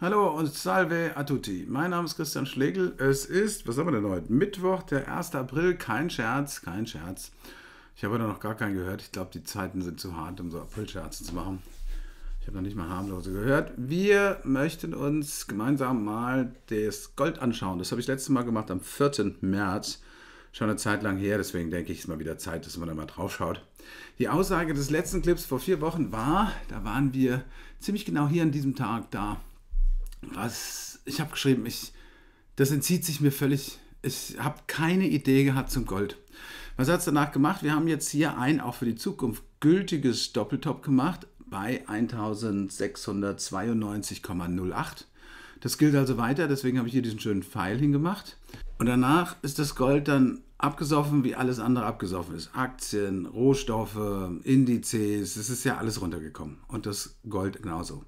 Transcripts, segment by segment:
Hallo und salve a tutti. Mein Name ist Christian Schlegel. Es ist, was haben wir denn heute? Mittwoch, der 1. April. Kein Scherz, kein Scherz. Ich habe heute noch gar keinen gehört. Ich glaube, die Zeiten sind zu hart, um so april scherzen zu machen. Ich habe noch nicht mal harmlose gehört. Wir möchten uns gemeinsam mal das Gold anschauen. Das habe ich letztes Mal gemacht am 4. März. Schon eine Zeit lang her, deswegen denke ich, es ist mal wieder Zeit, dass man da mal drauf schaut. Die Aussage des letzten Clips vor vier Wochen war, da waren wir ziemlich genau hier an diesem Tag da was ich habe geschrieben, ich das entzieht sich mir völlig. Ich habe keine Idee gehabt zum Gold. Was hat es danach gemacht? Wir haben jetzt hier ein auch für die Zukunft gültiges Doppeltop gemacht bei 1692,08. Das gilt also weiter, deswegen habe ich hier diesen schönen Pfeil hingemacht. Und danach ist das Gold dann abgesoffen, wie alles andere abgesoffen ist. Aktien, Rohstoffe, Indizes, es ist ja alles runtergekommen. Und das Gold genauso.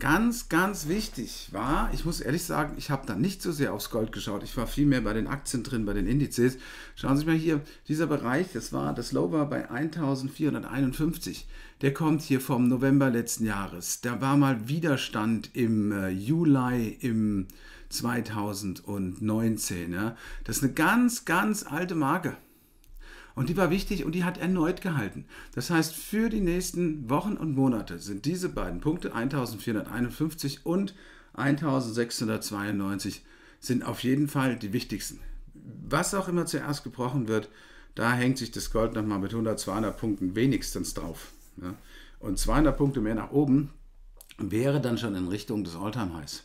Ganz, ganz wichtig war, ich muss ehrlich sagen, ich habe da nicht so sehr aufs Gold geschaut. Ich war viel mehr bei den Aktien drin, bei den Indizes. Schauen Sie sich mal hier, dieser Bereich, das war, das Low war bei 1451. Der kommt hier vom November letzten Jahres. Da war mal Widerstand im äh, Juli im 2019. Ja? Das ist eine ganz, ganz alte Marke. Und die war wichtig und die hat erneut gehalten. Das heißt, für die nächsten Wochen und Monate sind diese beiden Punkte 1451 und 1692 sind auf jeden Fall die wichtigsten. Was auch immer zuerst gebrochen wird, da hängt sich das Gold nochmal mit 100, 200 Punkten wenigstens drauf. Und 200 Punkte mehr nach oben wäre dann schon in Richtung des Alltime-Highs.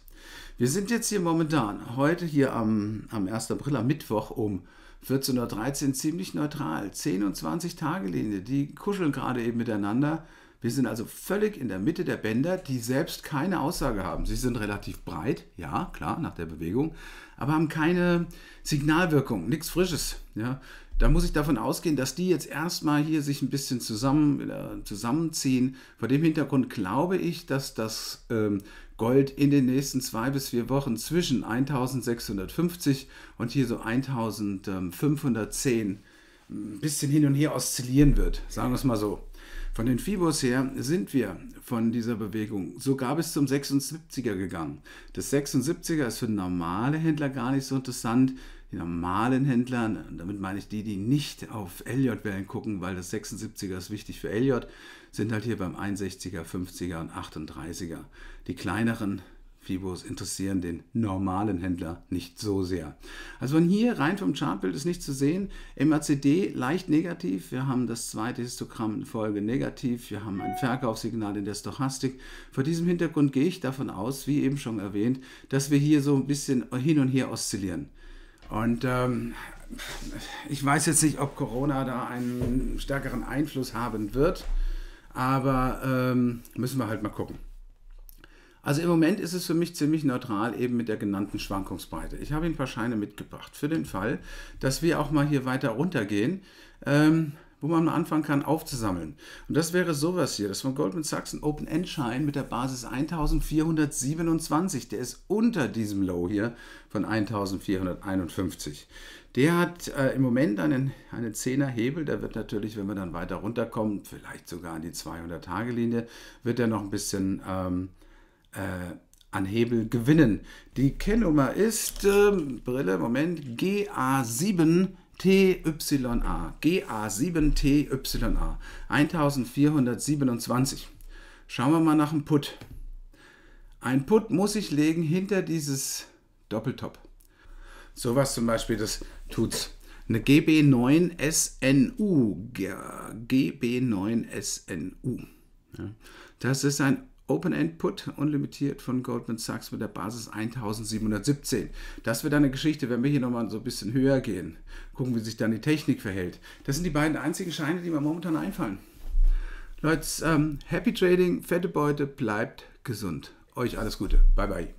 Wir sind jetzt hier momentan, heute hier am, am 1. April, am Mittwoch um 14.13 Uhr ziemlich neutral. 10 und 20 Tagelinie, die kuscheln gerade eben miteinander. Wir sind also völlig in der Mitte der Bänder, die selbst keine Aussage haben. Sie sind relativ breit, ja, klar, nach der Bewegung, aber haben keine Signalwirkung, nichts Frisches. Ja. Da muss ich davon ausgehen, dass die jetzt erstmal hier sich ein bisschen zusammen, äh, zusammenziehen. Vor dem Hintergrund glaube ich, dass das ähm, Gold in den nächsten zwei bis vier Wochen zwischen 1650 und hier so 1510 ein bisschen hin und her oszillieren wird. Sagen wir es mal so. Von den Fibos her sind wir von dieser Bewegung sogar bis zum 76er gegangen. Das 76er ist für normale Händler gar nicht so interessant die normalen Händler, ne, damit meine ich die, die nicht auf LJ-Wellen gucken, weil das 76er ist wichtig für LJ, sind halt hier beim 61er, 50er und 38er. Die kleineren Fibos interessieren den normalen Händler nicht so sehr. Also von hier rein vom Chartbild ist nicht zu sehen. MACD leicht negativ. Wir haben das zweite Histogramm in Folge negativ. Wir haben ein Verkaufssignal in der Stochastik. Vor diesem Hintergrund gehe ich davon aus, wie eben schon erwähnt, dass wir hier so ein bisschen hin und her oszillieren. Und ähm, ich weiß jetzt nicht, ob Corona da einen stärkeren Einfluss haben wird, aber ähm, müssen wir halt mal gucken. Also im Moment ist es für mich ziemlich neutral, eben mit der genannten Schwankungsbreite. Ich habe Ihnen ein paar Scheine mitgebracht für den Fall, dass wir auch mal hier weiter runtergehen. Ähm, wo man mal anfangen kann aufzusammeln. Und das wäre sowas hier, das von Goldman Sachs ein Open End Schein mit der Basis 1427, der ist unter diesem Low hier von 1451. Der hat äh, im Moment einen, einen 10er Hebel, der wird natürlich, wenn wir dann weiter runterkommen, vielleicht sogar an die 200 Tage Linie, wird er noch ein bisschen ähm, äh, an Hebel gewinnen. Die Kennnummer ist, äh, Brille, Moment, GA7 TYA, GA7TYA, 1427. Schauen wir mal nach einem Put. Ein Put muss ich legen hinter dieses Doppeltop. Sowas zum Beispiel, das tut's. Eine GB9SNU. GB9SNU. Das ist ein Open End Put, unlimitiert von Goldman Sachs mit der Basis 1717. Das wird eine Geschichte, wenn wir hier nochmal so ein bisschen höher gehen, gucken, wie sich dann die Technik verhält. Das sind die beiden einzigen Scheine, die mir momentan einfallen. Leute, ähm, happy trading, fette Beute, bleibt gesund. Euch alles Gute. Bye bye.